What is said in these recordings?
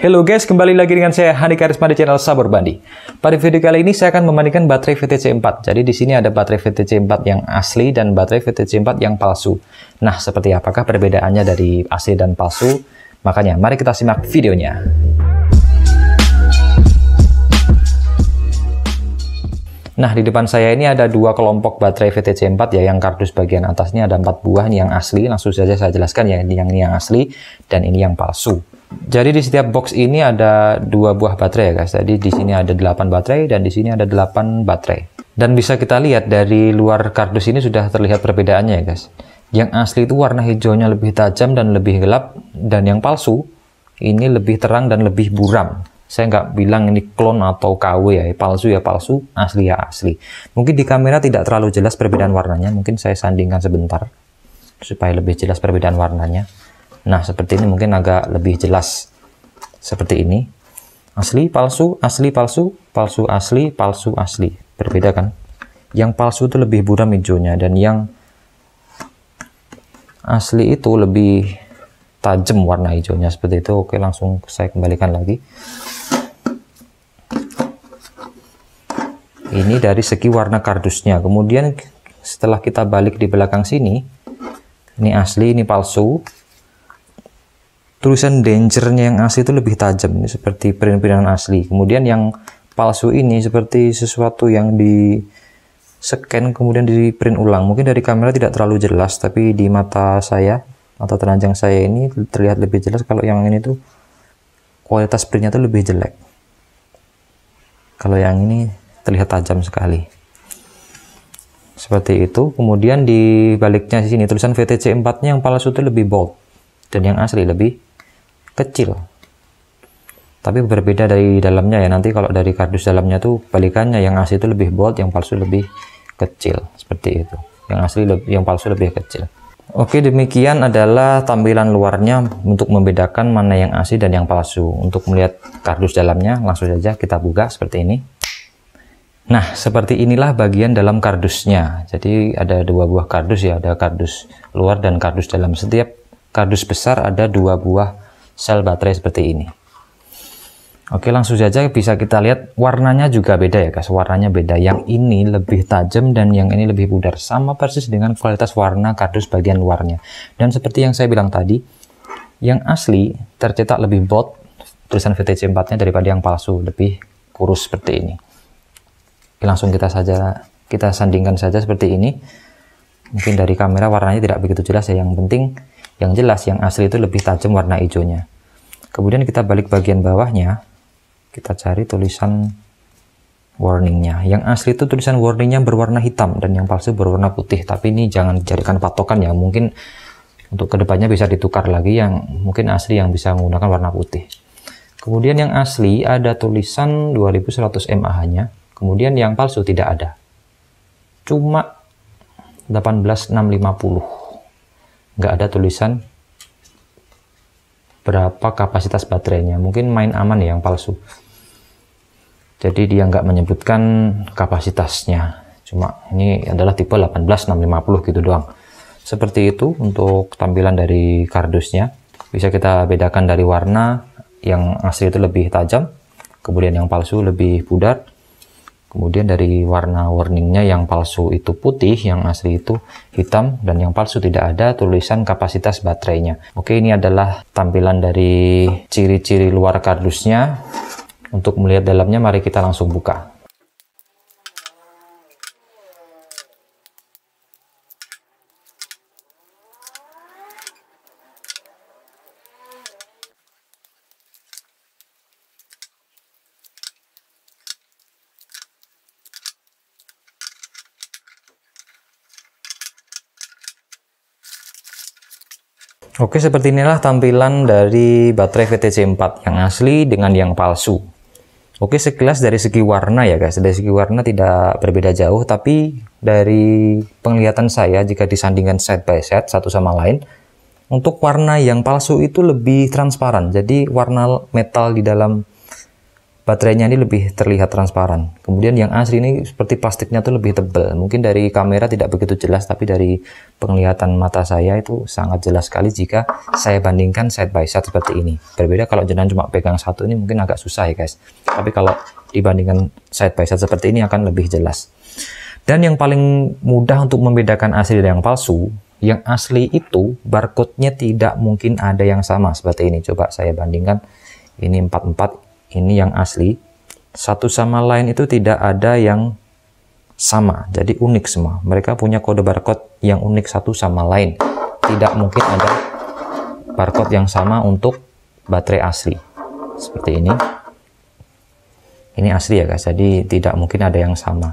Hello guys, kembali lagi dengan saya Hani Karisma di channel Sabar Bandi. Pada video kali ini saya akan membandingkan baterai VTC4. Jadi di sini ada baterai VTC4 yang asli dan baterai VTC4 yang palsu. Nah, seperti apakah perbedaannya dari asli dan palsu? Makanya, mari kita simak videonya. Nah, di depan saya ini ada dua kelompok baterai VTC4 ya, yang kardus bagian atasnya ada empat buah, yang asli, langsung saja saya jelaskan ya, ini yang, ini yang asli dan ini yang palsu. Jadi di setiap box ini ada dua buah baterai ya guys. Jadi di sini ada 8 baterai dan di sini ada 8 baterai. Dan bisa kita lihat dari luar kardus ini sudah terlihat perbedaannya ya guys. Yang asli itu warna hijaunya lebih tajam dan lebih gelap dan yang palsu ini lebih terang dan lebih buram. Saya nggak bilang ini klon atau KW ya, palsu ya palsu, asli ya asli. Mungkin di kamera tidak terlalu jelas perbedaan warnanya, mungkin saya sandingkan sebentar supaya lebih jelas perbedaan warnanya. Nah, seperti ini mungkin agak lebih jelas. Seperti ini. Asli, palsu, asli, palsu, palsu, asli, palsu, asli. Berbeda kan? Yang palsu itu lebih buram hijaunya dan yang asli itu lebih tajam warna hijaunya seperti itu. Oke, langsung saya kembalikan lagi. Ini dari segi warna kardusnya. Kemudian setelah kita balik di belakang sini, ini asli, ini palsu tulisan dangernya yang asli itu lebih tajam seperti print asli kemudian yang palsu ini seperti sesuatu yang di scan kemudian di print ulang mungkin dari kamera tidak terlalu jelas tapi di mata saya atau telanjang saya ini terlihat lebih jelas kalau yang ini tuh kualitas printnya tuh lebih jelek kalau yang ini terlihat tajam sekali seperti itu kemudian di baliknya sini tulisan VTC 4 nya yang palsu itu lebih bold dan yang asli lebih kecil tapi berbeda dari dalamnya ya nanti kalau dari kardus dalamnya tuh balikannya yang asli itu lebih bold yang palsu lebih kecil seperti itu yang asli lebih, yang palsu lebih kecil Oke demikian adalah tampilan luarnya untuk membedakan mana yang asli dan yang palsu untuk melihat kardus dalamnya langsung saja kita buka seperti ini Nah, seperti inilah bagian dalam kardusnya. Jadi ada dua buah kardus ya, ada kardus luar dan kardus dalam. Setiap kardus besar ada dua buah sel baterai seperti ini. Oke langsung saja bisa kita lihat warnanya juga beda ya guys warnanya beda yang ini lebih tajam dan yang ini lebih pudar sama persis dengan kualitas warna kardus bagian luarnya dan seperti yang saya bilang tadi yang asli tercetak lebih bold tulisan VTC 4 nya daripada yang palsu lebih kurus seperti ini Oke, langsung kita saja kita sandingkan saja seperti ini mungkin dari kamera warnanya tidak begitu jelas ya yang penting yang jelas yang asli itu lebih tajam warna hijaunya. Kemudian kita balik bagian bawahnya, kita cari tulisan warningnya. Yang asli itu tulisan warningnya berwarna hitam dan yang palsu berwarna putih. Tapi ini jangan dijadikan patokan ya. Mungkin untuk kedepannya bisa ditukar lagi yang mungkin asli yang bisa menggunakan warna putih. Kemudian yang asli ada tulisan 2100 mAh-nya. Kemudian yang palsu tidak ada. Cuma 18650 nggak ada tulisan berapa kapasitas baterainya. Mungkin main aman ya yang palsu. Jadi dia nggak menyebutkan kapasitasnya. Cuma ini adalah tipe 18650 gitu doang. Seperti itu untuk tampilan dari kardusnya. Bisa kita bedakan dari warna yang asli itu lebih tajam, kemudian yang palsu lebih pudar, Kemudian dari warna warningnya yang palsu itu putih, yang asli itu hitam, dan yang palsu tidak ada tulisan kapasitas baterainya. Oke, ini adalah tampilan dari ciri-ciri luar kardusnya. Untuk melihat dalamnya, mari kita langsung buka. Oke, seperti inilah tampilan dari baterai VTC4 yang asli dengan yang palsu. Oke, sekilas dari segi warna ya guys, dari segi warna tidak berbeda jauh, tapi dari penglihatan saya jika disandingkan side by side satu sama lain, untuk warna yang palsu itu lebih transparan, jadi warna metal di dalam baterainya ini lebih terlihat transparan. Kemudian yang asli ini seperti plastiknya tuh lebih tebal. Mungkin dari kamera tidak begitu jelas, tapi dari penglihatan mata saya itu sangat jelas sekali jika saya bandingkan side by side seperti ini. Berbeda kalau jenang cuma pegang satu ini mungkin agak susah ya guys. Tapi kalau dibandingkan side by side seperti ini akan lebih jelas. Dan yang paling mudah untuk membedakan asli dan yang palsu, yang asli itu barcode-nya tidak mungkin ada yang sama seperti ini. Coba saya bandingkan ini 44 ini yang asli, satu sama lain itu tidak ada yang sama, jadi unik semua. Mereka punya kode barcode yang unik satu sama lain. Tidak mungkin ada barcode yang sama untuk baterai asli. Seperti ini. Ini asli ya guys, jadi tidak mungkin ada yang sama.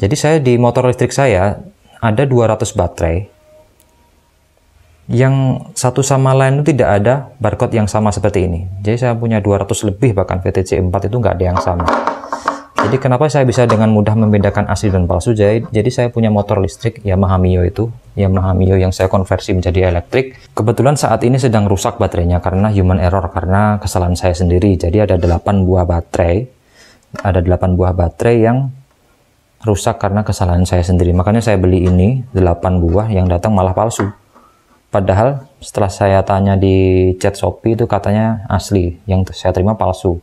Jadi saya di motor listrik saya ada 200 baterai yang satu sama lain itu tidak ada barcode yang sama seperti ini. Jadi saya punya 200 lebih bahkan VTC 4 itu nggak ada yang sama. Jadi kenapa saya bisa dengan mudah membedakan asli dan palsu? Jadi, jadi saya punya motor listrik Yamaha Mio itu, Yamaha Mio yang saya konversi menjadi elektrik. Kebetulan saat ini sedang rusak baterainya karena human error, karena kesalahan saya sendiri. Jadi ada 8 buah baterai, ada 8 buah baterai yang rusak karena kesalahan saya sendiri. Makanya saya beli ini, 8 buah yang datang malah palsu. Padahal setelah saya tanya di chat Shopee itu katanya asli, yang saya terima palsu.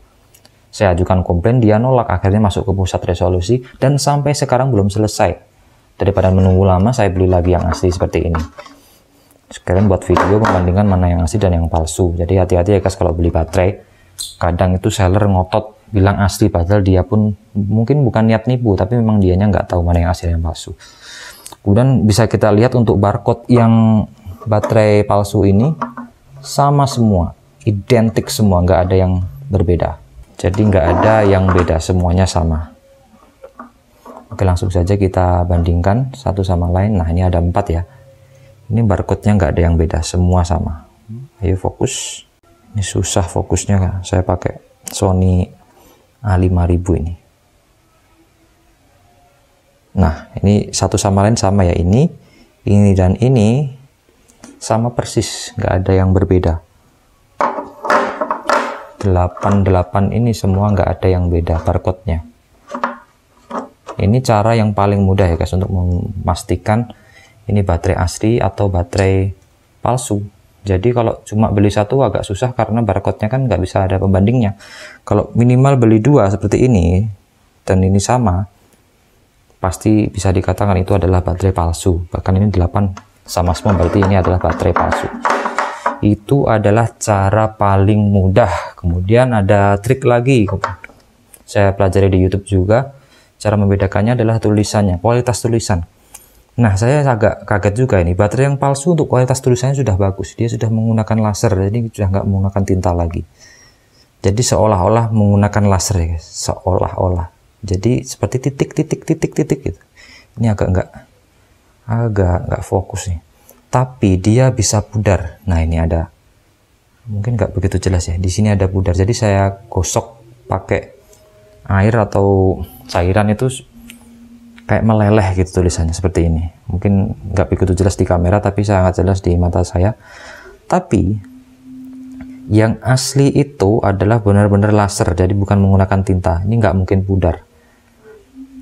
Saya ajukan komplain, dia nolak, akhirnya masuk ke pusat resolusi, dan sampai sekarang belum selesai. Daripada menunggu lama, saya beli lagi yang asli seperti ini. Sekalian buat video membandingkan mana yang asli dan yang palsu. Jadi hati-hati ya guys kalau beli baterai. Kadang itu seller ngotot bilang asli, padahal dia pun mungkin bukan niat nipu, tapi memang dianya nggak tahu mana yang asli dan yang palsu. Kemudian bisa kita lihat untuk barcode yang baterai palsu ini sama semua, identik semua, nggak ada yang berbeda. Jadi nggak ada yang beda, semuanya sama. Oke langsung saja kita bandingkan satu sama lain. Nah ini ada empat ya. Ini barcode-nya nggak ada yang beda, semua sama. Ayo fokus. Ini susah fokusnya Saya pakai Sony A5000 ini. Nah, ini satu sama lain sama ya ini, ini dan ini sama persis nggak ada yang berbeda 88 ini semua nggak ada yang beda barcode-nya ini cara yang paling mudah ya guys untuk memastikan ini baterai asli atau baterai palsu jadi kalau cuma beli satu agak susah karena barcode-nya kan nggak bisa ada pembandingnya kalau minimal beli dua seperti ini dan ini sama pasti bisa dikatakan itu adalah baterai palsu bahkan ini 8 sama semua berarti ini adalah baterai palsu itu adalah cara paling mudah kemudian ada trik lagi saya pelajari di YouTube juga cara membedakannya adalah tulisannya kualitas tulisan Nah, saya agak kaget juga ini. Baterai yang palsu untuk kualitas tulisannya sudah bagus. Dia sudah menggunakan laser, jadi sudah nggak menggunakan tinta lagi. Jadi seolah-olah menggunakan laser ya, seolah-olah. Jadi seperti titik-titik-titik-titik gitu. Ini agak nggak agak nggak fokus nih tapi dia bisa pudar nah ini ada mungkin nggak begitu jelas ya di sini ada pudar jadi saya gosok pakai air atau cairan itu kayak meleleh gitu tulisannya seperti ini mungkin nggak begitu jelas di kamera tapi sangat jelas di mata saya tapi yang asli itu adalah benar-benar laser jadi bukan menggunakan tinta ini nggak mungkin pudar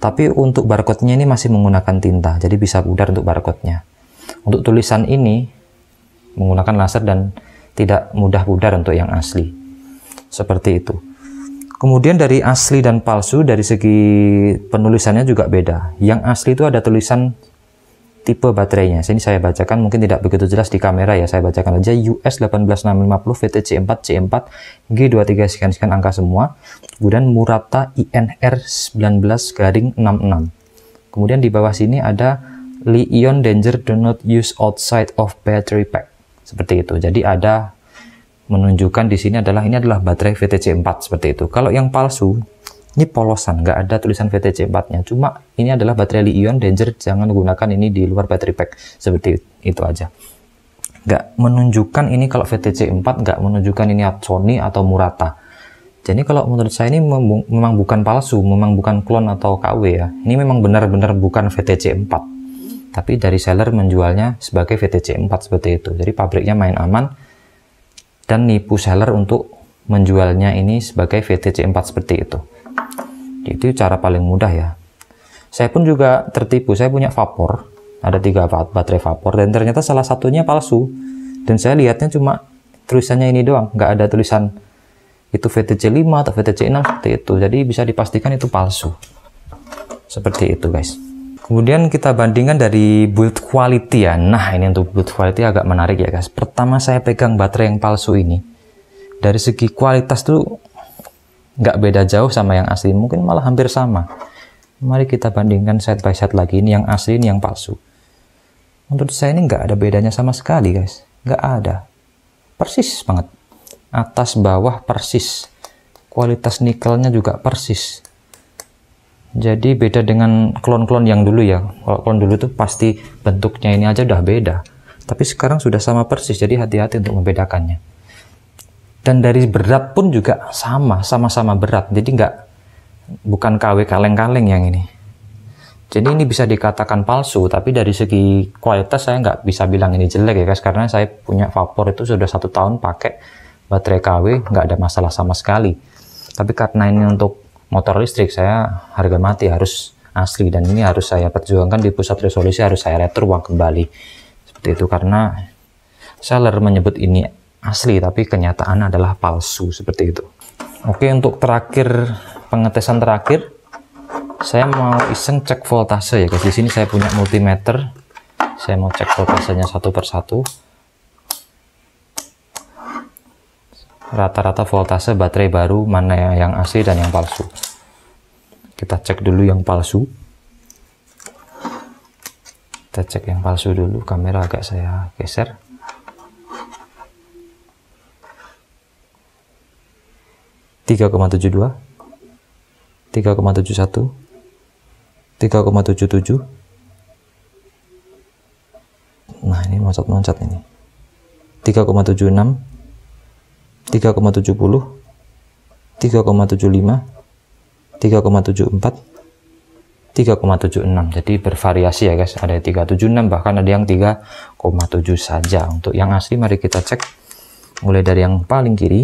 tapi untuk barcode-nya ini masih menggunakan tinta, jadi bisa pudar untuk barcode-nya. Untuk tulisan ini menggunakan laser dan tidak mudah pudar untuk yang asli. Seperti itu. Kemudian dari asli dan palsu dari segi penulisannya juga beda. Yang asli itu ada tulisan tipe baterainya. Sini saya bacakan mungkin tidak begitu jelas di kamera ya. Saya bacakan aja US 18650 VTC4 C4 G23 sekian-sekian angka semua. Kemudian Murata INR 19 garing 66. Kemudian di bawah sini ada Li-ion danger do not use outside of battery pack. Seperti itu. Jadi ada menunjukkan di sini adalah ini adalah baterai VTC4 seperti itu. Kalau yang palsu ini polosan, nggak ada tulisan VTC 4-nya. Cuma ini adalah baterai Li-ion danger jangan gunakan ini di luar baterai pack. Seperti itu aja. Nggak menunjukkan ini kalau VTC 4, nggak menunjukkan ini Sony atau Murata. Jadi kalau menurut saya ini memang bukan palsu, memang bukan klon atau KW ya. Ini memang benar-benar bukan VTC 4. Tapi dari seller menjualnya sebagai VTC 4 seperti itu. Jadi pabriknya main aman dan nipu seller untuk menjualnya ini sebagai VTC 4 seperti itu. Itu cara paling mudah ya. Saya pun juga tertipu, saya punya vapor. Ada tiga baterai vapor dan ternyata salah satunya palsu. Dan saya lihatnya cuma tulisannya ini doang, nggak ada tulisan itu VTC5 atau VTC6 seperti itu. Jadi bisa dipastikan itu palsu. Seperti itu guys. Kemudian kita bandingkan dari build quality ya. Nah, ini untuk build quality agak menarik ya, guys. Pertama saya pegang baterai yang palsu ini. Dari segi kualitas tuh nggak beda jauh sama yang asli mungkin malah hampir sama mari kita bandingkan side by side lagi ini yang asli ini yang palsu menurut saya ini nggak ada bedanya sama sekali guys nggak ada persis banget atas bawah persis kualitas nikelnya juga persis jadi beda dengan klon-klon yang dulu ya kalau klon dulu tuh pasti bentuknya ini aja udah beda tapi sekarang sudah sama persis jadi hati-hati untuk membedakannya dan dari berat pun juga sama sama-sama berat jadi nggak bukan KW kaleng-kaleng yang ini jadi ini bisa dikatakan palsu tapi dari segi kualitas saya nggak bisa bilang ini jelek ya guys karena saya punya vapor itu sudah satu tahun pakai baterai KW nggak ada masalah sama sekali tapi karena ini untuk motor listrik saya harga mati harus asli dan ini harus saya perjuangkan di pusat resolusi harus saya retur uang kembali seperti itu karena seller menyebut ini asli tapi kenyataan adalah palsu seperti itu. Oke, untuk terakhir pengetesan terakhir saya mau iseng cek voltase ya guys. Di sini saya punya multimeter. Saya mau cek voltasenya satu persatu. Rata-rata voltase baterai baru mana yang asli dan yang palsu. Kita cek dulu yang palsu. Kita cek yang palsu dulu. Kamera agak saya geser. 3,72 3,71 3,77 nah ini loncat-loncat ini 3,76 3,70 3,75 3,74 3,76 jadi bervariasi ya guys ada 376 bahkan ada yang 3,7 saja untuk yang asli mari kita cek mulai dari yang paling kiri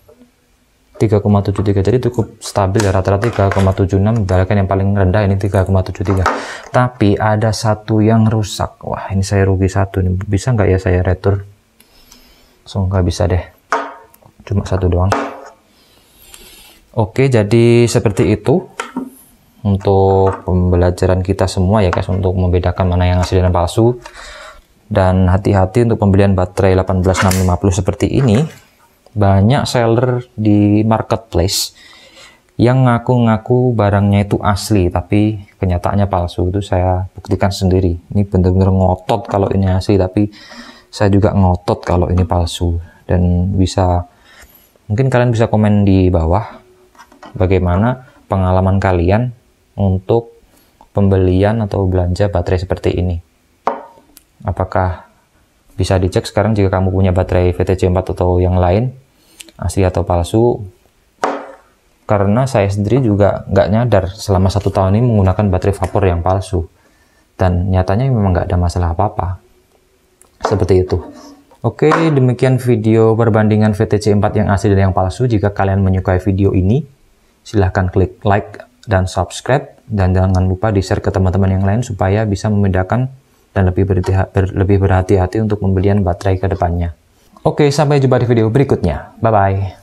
3,73 jadi cukup stabil ya rata-rata 3,76 bahkan yang paling rendah ini 3,73 tapi ada satu yang rusak wah ini saya rugi satu nih bisa nggak ya saya retur so nggak bisa deh cuma satu doang oke jadi seperti itu untuk pembelajaran kita semua ya guys untuk membedakan mana yang asli dan palsu dan hati-hati untuk pembelian baterai 18650 seperti ini banyak seller di marketplace yang ngaku-ngaku barangnya itu asli tapi kenyataannya palsu itu saya buktikan sendiri ini bener-bener ngotot kalau ini asli tapi saya juga ngotot kalau ini palsu dan bisa mungkin kalian bisa komen di bawah bagaimana pengalaman kalian untuk pembelian atau belanja baterai seperti ini apakah bisa dicek sekarang jika kamu punya baterai VTC4 atau yang lain asli atau palsu karena saya sendiri juga nggak nyadar selama satu tahun ini menggunakan baterai vapor yang palsu dan nyatanya memang nggak ada masalah apa-apa seperti itu Oke, demikian video perbandingan VTC4 yang asli dan yang palsu. Jika kalian menyukai video ini, silahkan klik like dan subscribe. Dan jangan lupa di-share ke teman-teman yang lain supaya bisa membedakan dan lebih, berhati hati untuk pembelian baterai ke depannya. Oke, sampai jumpa di video berikutnya. Bye-bye.